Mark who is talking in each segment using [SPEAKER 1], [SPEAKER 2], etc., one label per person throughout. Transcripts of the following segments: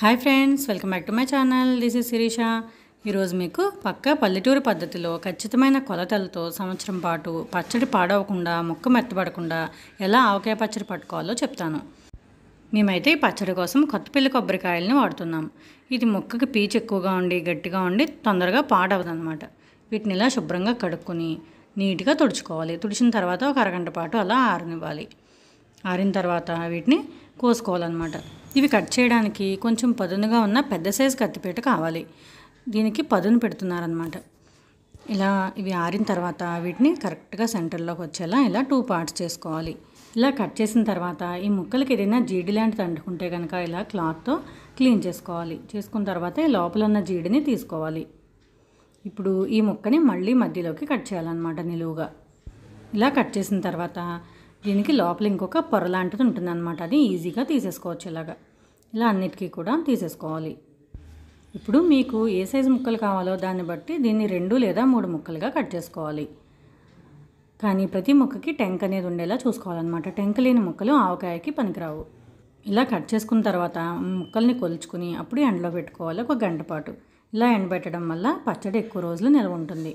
[SPEAKER 1] hi friends welcome back to my channel this is Shirisha ఈరోజు మీకు పక్క పల్లెటూరు పద్ధతిలో ఖచ్చితమైన కొలతలతో సంవత్సరం పాటు పచ్చడి పాడవకుండా మొక్క మెత్తబడకుండా ఎలా ఆవకాయ పచ్చడి పట్టుకోవాలో చెప్తాను మేమైతే ఈ పచ్చడి కోసం కొత్త పిల్లి కొబ్బరికాయలని వాడుతున్నాం ఇది మొక్కకి పీచు ఎక్కువగా ఉండి గట్టిగా ఉండి తొందరగా పాడవదనమాట వీటిని ఇలా శుభ్రంగా కడుక్కొని నీట్గా తుడుచుకోవాలి తుడిచిన తర్వాత ఒక అరగంట పాటు అలా ఆరనివ్వాలి ఆరిన తర్వాత వీటిని కోసుకోవాలన్నమాట ఇవి కట్ చేయడానికి కొంచెం పదునుగా ఉన్న పెద్ద సైజు కత్తిపీట కావాలి దీనికి పదును పెడుతున్నారనమాట ఇలా ఇవి ఆరిన తర్వాత వీటిని కరెక్ట్గా సెంటర్లోకి వచ్చేలా ఇలా టూ పార్ట్స్ చేసుకోవాలి ఇలా కట్ చేసిన తర్వాత ఈ ముక్కలకి ఏదైనా జీడి లాంటిది అంటుకుంటే కనుక ఇలా క్లాత్తో క్లీన్ చేసుకోవాలి చేసుకున్న తర్వాత లోపల ఉన్న జీడిని తీసుకోవాలి ఇప్పుడు ఈ ముక్కని మళ్ళీ మధ్యలోకి కట్ చేయాలన్నమాట నిలువుగా ఇలా కట్ చేసిన తర్వాత దీనికి లోపల ఇంకొక పొర లాంటిది ఉంటుంది అనమాట అది ఈజీగా తీసేసుకోవచ్చు ఇలాగా ఇలా అన్నిటికీ కూడా తీసేసుకోవాలి ఇప్పుడు మీకు ఏ సైజు ముక్కలు కావాలో దాన్ని బట్టి దీన్ని రెండు లేదా మూడు ముక్కలుగా కట్ చేసుకోవాలి కానీ ప్రతి ముక్కకి టెంక్ అనేది ఉండేలా చూసుకోవాలన్నమాట టెంక్ లేని ముక్కలు ఆవకాయకి పనికిరావు ఇలా కట్ చేసుకున్న తర్వాత ముక్కల్ని కొలుచుకుని అప్పుడు ఎండలో పెట్టుకోవాలి ఒక గంట పాటు ఇలా ఎండబెట్టడం వల్ల పచ్చడి ఎక్కువ రోజులు నిల్వ ఉంటుంది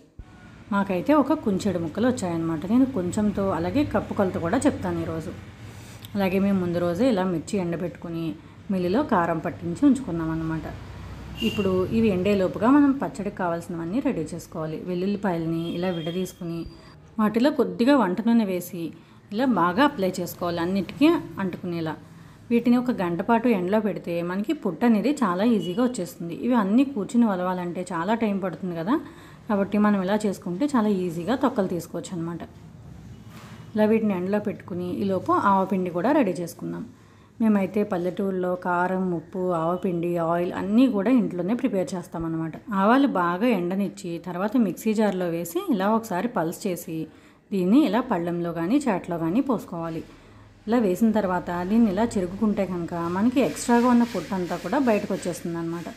[SPEAKER 1] మాకైతే ఒక కుంచెడు ముక్కలు వచ్చాయన్నమాట నేను కొంచెంతో అలాగే కప్పు కొలత కూడా చెప్తాను ఈరోజు అలాగే మేము ముందు రోజే ఇలా మిర్చి ఎండబెట్టుకుని మిల్లిలో కారం పట్టించి ఉంచుకున్నాం అనమాట ఇప్పుడు ఇవి ఎండేలోపుగా మనం పచ్చడికి కావాల్సినవన్నీ రెడీ చేసుకోవాలి వెల్లుల్లిపాయలని ఇలా విడదీసుకుని వాటిలో కొద్దిగా వంట నూనె వేసి ఇలా బాగా అప్లై చేసుకోవాలి అన్నిటికీ అంటుకునేలా వీటిని ఒక గంట పాటు ఎండలో పెడితే మనకి పుట్ట అనేది చాలా ఈజీగా వచ్చేస్తుంది ఇవి అన్నీ కూర్చుని వలవాలంటే చాలా టైం పడుతుంది కదా కాబట్టి మనం ఇలా చేసుకుంటే చాలా ఈజీగా తొక్కలు తీసుకోవచ్చు అనమాట ఇలా వీటిని ఎండలో పెట్టుకుని ఈలోపు ఆవపిండి కూడా రెడీ చేసుకుందాం మేమైతే పల్లెటూరులో కారం ఉప్పు ఆవపిండి ఆయిల్ అన్నీ కూడా ఇంట్లోనే ప్రిపేర్ చేస్తామన్నమాట ఆవాలు బాగా ఎండనిచ్చి తర్వాత మిక్సీ జార్లో వేసి ఇలా ఒకసారి పల్స్ చేసి దీన్ని ఇలా పళ్ళెంలో కానీ చాట్లో కానీ పోసుకోవాలి ఇలా వేసిన తర్వాత దీన్ని ఇలా చెరుగుకుంటే కనుక మనకి ఎక్స్ట్రాగా ఉన్న పుట్టంతా అంతా కూడా బయటకు వచ్చేస్తుంది అనమాట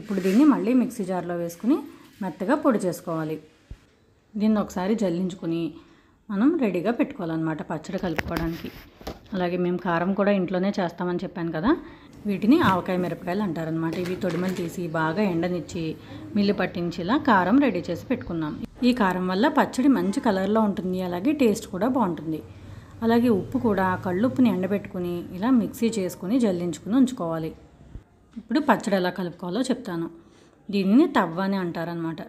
[SPEAKER 1] ఇప్పుడు దీన్ని మళ్ళీ మిక్సీ జార్లో వేసుకుని మెత్తగా పొడి చేసుకోవాలి దీన్ని ఒకసారి జల్లించుకుని మనం రెడీగా పెట్టుకోవాలన్నమాట పచ్చడి కలుపుకోవడానికి అలాగే మేము కారం కూడా ఇంట్లోనే చేస్తామని చెప్పాను కదా వీటిని ఆవకాయ మిరపకాయలు అంటారనమాట ఇవి తొడిమలు తీసి బాగా ఎండనిచ్చి మిల్లు పట్టించేలా కారం రెడీ చేసి పెట్టుకున్నాం ఈ కారం వల్ల పచ్చడి మంచి కలర్లో ఉంటుంది అలాగే టేస్ట్ కూడా బాగుంటుంది అలాగే ఉప్పు కూడా కళ్ళుప్పుని ఎండబెట్టుకుని ఇలా మిక్సీ చేసుకుని జల్లించుకుని ఉంచుకోవాలి ఇప్పుడు పచ్చడి ఎలా కలుపుకోవాలో చెప్తాను దీనిని తవ్వ అని అంటారనమాట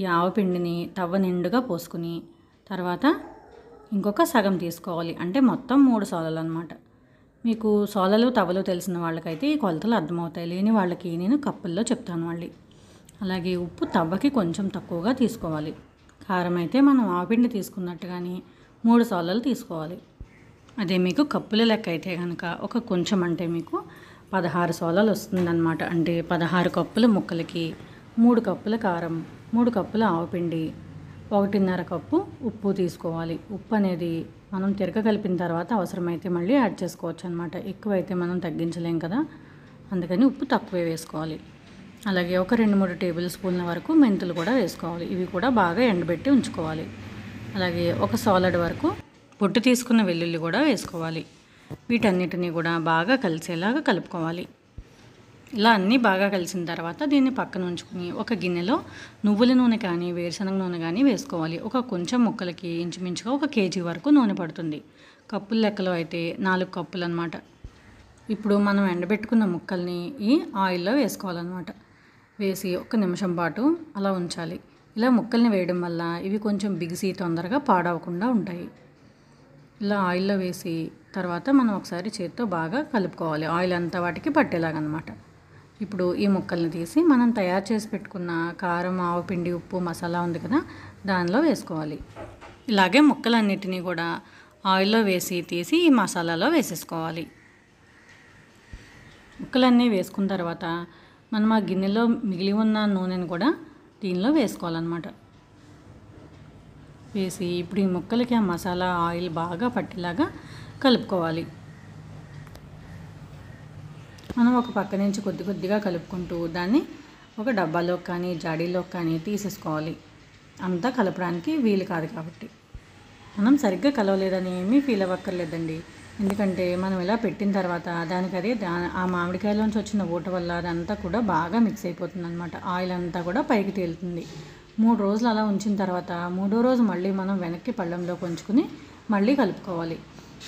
[SPEAKER 1] ఈ ఆవపిండిని తవ్వ నిండుగా పోసుకుని తర్వాత ఇంకొక సగం తీసుకోవాలి అంటే మొత్తం మూడు సోలలు అనమాట మీకు సోలలు తవ్వలు తెలిసిన వాళ్ళకైతే ఈ కొలతలు అర్థమవుతాయి లేని వాళ్ళకి నేను కప్పుల్లో చెప్తాను మళ్ళీ అలాగే ఉప్పు తవ్వకి కొంచెం తక్కువగా తీసుకోవాలి కారం అయితే మనం ఆవపిండి తీసుకున్నట్టు కానీ మూడు సోలలు తీసుకోవాలి అదే మీకు కప్పుల లెక్క అయితే కనుక ఒక కొంచెం అంటే మీకు పదహారు సోలాలు వస్తుందన్నమాట అంటే పదహారు కప్పుల ముక్కలకి మూడు కప్పుల కారం మూడు కప్పుల ఆవపిండి ఒకటిన్నర కప్పు ఉప్పు తీసుకోవాలి ఉప్పు అనేది మనం తిరగ కలిపిన తర్వాత అవసరమైతే మళ్ళీ యాడ్ చేసుకోవచ్చు అనమాట ఎక్కువైతే మనం తగ్గించలేం కదా అందుకని ఉప్పు తక్కువే వేసుకోవాలి అలాగే ఒక రెండు మూడు టేబుల్ స్పూన్ల వరకు మెంతులు కూడా వేసుకోవాలి ఇవి కూడా బాగా ఎండబెట్టి ఉంచుకోవాలి అలాగే ఒక సాలడ్ వరకు పొట్టు తీసుకున్న వెల్లుల్లి కూడా వేసుకోవాలి వీటన్నిటిని కూడా బాగా కలిసేలాగా కలుపుకోవాలి ఇలా అన్నీ బాగా కలిసిన తర్వాత దీన్ని పక్కన ఉంచుకుని ఒక గిన్నెలో నువ్వుల నూనె కానీ వేరుశనగ నూనె కానీ వేసుకోవాలి ఒక కొంచెం ముక్కలకి ఇంచుమించుగా ఒక కేజీ వరకు నూనె పడుతుంది కప్పుల లెక్కలో అయితే నాలుగు కప్పులు అనమాట ఇప్పుడు మనం ఎండబెట్టుకున్న ముక్కల్ని ఈ ఆయిల్లో వేసుకోవాలన్నమాట వేసి ఒక నిమిషం పాటు అలా ఉంచాలి ఇలా ముక్కల్ని వేయడం వల్ల ఇవి కొంచెం బిగిసి తొందరగా పాడవకుండా ఉంటాయి ఇలా ఆయిల్లో వేసి తర్వాత మనం ఒకసారి చేత్తో బాగా కలుపుకోవాలి ఆయిల్ అంతా వాటికి పట్టేలాగనమాట ఇప్పుడు ఈ ముక్కల్ని తీసి మనం తయారు చేసి పెట్టుకున్న కారం ఆవు పిండి ఉప్పు మసాలా ఉంది కదా దానిలో వేసుకోవాలి ఇలాగే ముక్కలన్నిటినీ కూడా ఆయిల్లో వేసి తీసి ఈ మసాలాలో వేసేసుకోవాలి ముక్కలన్నీ వేసుకున్న తర్వాత మనం ఆ గిన్నెలో మిగిలి ఉన్న నూనెను కూడా దీనిలో వేసుకోవాలన్నమాట వేసి ఇప్పుడు ఈ ముక్కలకి ఆ మసాలా ఆయిల్ బాగా పట్టేలాగా కలుపుకోవాలి మనం ఒక పక్క నుంచి కొద్ది కొద్దిగా కలుపుకుంటూ దాన్ని ఒక డబ్బాలో కానీ జాడీలోకి కానీ తీసేసుకోవాలి అంతా కలపడానికి వీలు కాదు కాబట్టి మనం సరిగ్గా కలవలేదని ఏమీ ఫీల్ అవ్వక్కర్లేదండి ఎందుకంటే మనం ఇలా పెట్టిన తర్వాత దానికి అదే దా ఆ మామిడికాయలోంచి వచ్చిన ఊట వల్ల అదంతా కూడా బాగా మిక్స్ అయిపోతుంది అనమాట ఆయిల్ అంతా కూడా పైకి తేలుతుంది మూడు రోజులు అలా ఉంచిన తర్వాత మూడో రోజు మళ్ళీ మనం వెనక్కి పళ్ళెంలోకి ఉంచుకుని మళ్ళీ కలుపుకోవాలి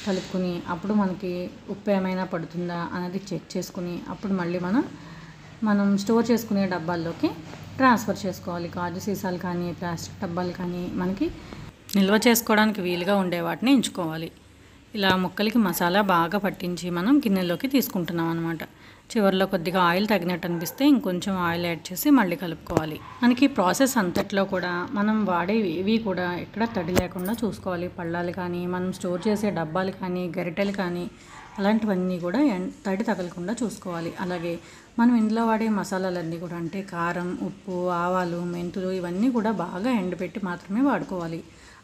[SPEAKER 1] కలుపుకుని అప్పుడు మనకి ఉప్పు ఏమైనా పడుతుందా అనేది చెక్ చేసుకుని అప్పుడు మళ్ళీ మనం మనం స్టోర్ చేసుకునే డబ్బాల్లోకి ట్రాన్స్ఫర్ చేసుకోవాలి కాజు సీసాలు కానీ ప్లాస్టిక్ డబ్బాలు కానీ మనకి నిల్వ చేసుకోవడానికి వీలుగా ఉండే వాటిని ఎంచుకోవాలి ఇలా ముక్కలకి మసాలా బాగా పట్టించి మనం గిన్నెలోకి తీసుకుంటున్నాం అనమాట చివరిలో కొద్దిగా ఆయిల్ తగినట్టు అనిపిస్తే ఇంకొంచెం ఆయిల్ యాడ్ చేసి మళ్ళీ కలుపుకోవాలి మనకి ప్రాసెస్ అంతట్లో కూడా మనం వాడే ఇవి కూడా ఎక్కడ తడి లేకుండా చూసుకోవాలి పళ్ళాలు కానీ మనం స్టోర్ చేసే డబ్బాలు కానీ గరిటెలు కానీ అలాంటివన్నీ కూడా తడి తగలకుండా చూసుకోవాలి అలాగే మనం ఇంట్లో వాడే మసాలాలన్నీ కూడా అంటే కారం ఉప్పు ఆవాలు మెంతులు ఇవన్నీ కూడా బాగా ఎండబెట్టి మాత్రమే వాడుకోవాలి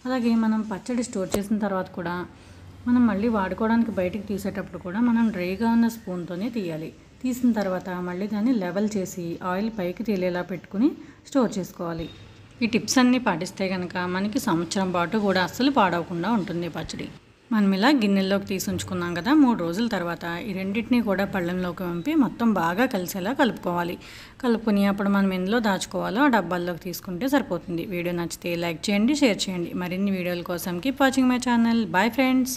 [SPEAKER 1] అలాగే మనం పచ్చడి స్టోర్ చేసిన తర్వాత కూడా మనం మళ్ళీ వాడుకోవడానికి బయటికి తీసేటప్పుడు కూడా మనం డ్రైగా ఉన్న స్పూన్తోనే తీయాలి తీసిన తర్వాత మళ్ళీ దాన్ని లెవెల్ చేసి ఆయిల్ పైకి తేలేలా పెట్టుకుని స్టోర్ చేసుకోవాలి ఈ టిప్స్ అన్నీ పాటిస్తే కనుక మనకి సంవత్సరం పాటు కూడా అస్సలు పాడవకుండా ఉంటుంది పచ్చడి మనం ఇలా గిన్నెల్లోకి తీసి ఉంచుకున్నాం కదా మూడు రోజుల తర్వాత ఈ రెండింటినీ కూడా పళ్ళెంలోకి పంపి మొత్తం బాగా కలిసేలా కలుపుకోవాలి కలుపుకుని అప్పుడు మనం ఎందులో దాచుకోవాలో ఆ డబ్బాల్లోకి తీసుకుంటే సరిపోతుంది వీడియో నచ్చితే లైక్ చేయండి షేర్ చేయండి మరిన్ని వీడియోల keep watching my channel bye friends